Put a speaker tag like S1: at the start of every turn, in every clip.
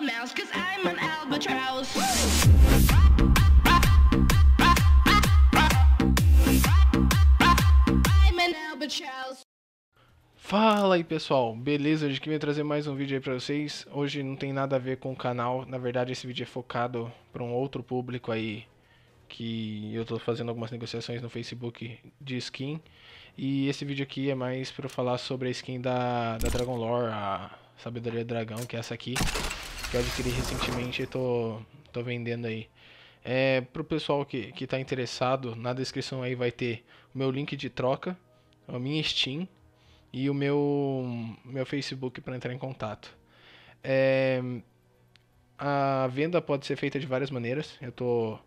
S1: mouse, cause I'm an albatross. Fala aí pessoal, beleza? Hoje que vim trazer mais um vídeo aí pra vocês. Hoje não tem nada a ver com o canal, na verdade esse vídeo é focado pra um outro público aí que eu tô fazendo algumas negociações no Facebook de skin. E esse vídeo aqui é mais pra eu falar sobre a skin da, da Dragon Lore, a Sabedoria Dragão, que é essa aqui que eu adquiri recentemente e tô, tô vendendo aí. É, pro pessoal que, que tá interessado, na descrição aí vai ter o meu link de troca, a minha Steam e o meu, meu Facebook para entrar em contato. É, a venda pode ser feita de várias maneiras. Eu tô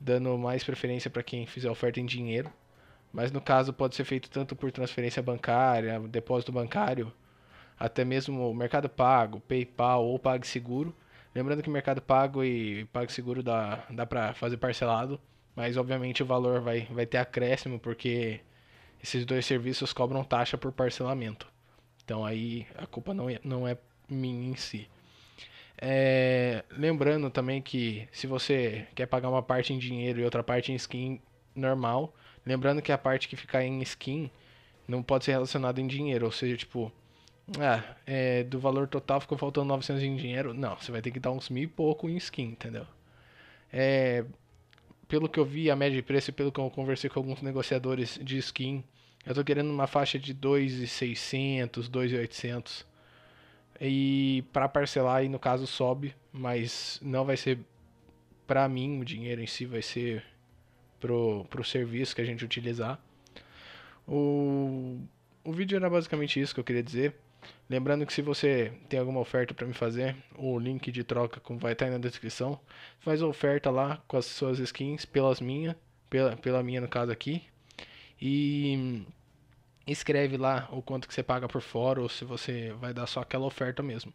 S1: dando mais preferência para quem fizer oferta em dinheiro, mas no caso pode ser feito tanto por transferência bancária, depósito bancário, até mesmo o Mercado Pago, PayPal ou PagSeguro. Lembrando que Mercado Pago e PagSeguro dá, dá para fazer parcelado, mas obviamente o valor vai, vai ter acréscimo porque esses dois serviços cobram taxa por parcelamento. Então aí a culpa não é, não é minha em si. É, lembrando também que se você quer pagar uma parte em dinheiro e outra parte em skin normal, lembrando que a parte que ficar em skin não pode ser relacionada em dinheiro, ou seja, tipo, ah, é, do valor total ficou faltando 900 em dinheiro. Não, você vai ter que dar uns mil e pouco em skin, entendeu? É, pelo que eu vi a média de preço e pelo que eu conversei com alguns negociadores de skin, eu tô querendo uma faixa de 2,600, 2,800. E para parcelar aí no caso sobe, mas não vai ser para mim o dinheiro em si, vai ser pro, pro serviço que a gente utilizar. O, o vídeo era basicamente isso que eu queria dizer. Lembrando que se você tem alguma oferta para me fazer, o link de troca vai estar tá aí na descrição. Faz oferta lá com as suas skins pelas minhas, pela, pela minha no caso aqui. E escreve lá o quanto que você paga por fora ou se você vai dar só aquela oferta mesmo.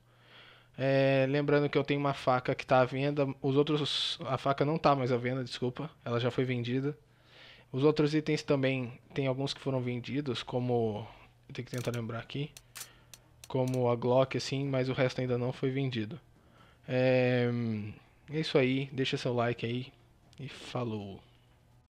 S1: É, lembrando que eu tenho uma faca que está à venda, os outros a faca não está mais à venda, desculpa, ela já foi vendida. Os outros itens também tem alguns que foram vendidos, como tem que tentar lembrar aqui como a Glock, assim, mas o resto ainda não foi vendido. É, é isso aí, deixa seu like aí e falou.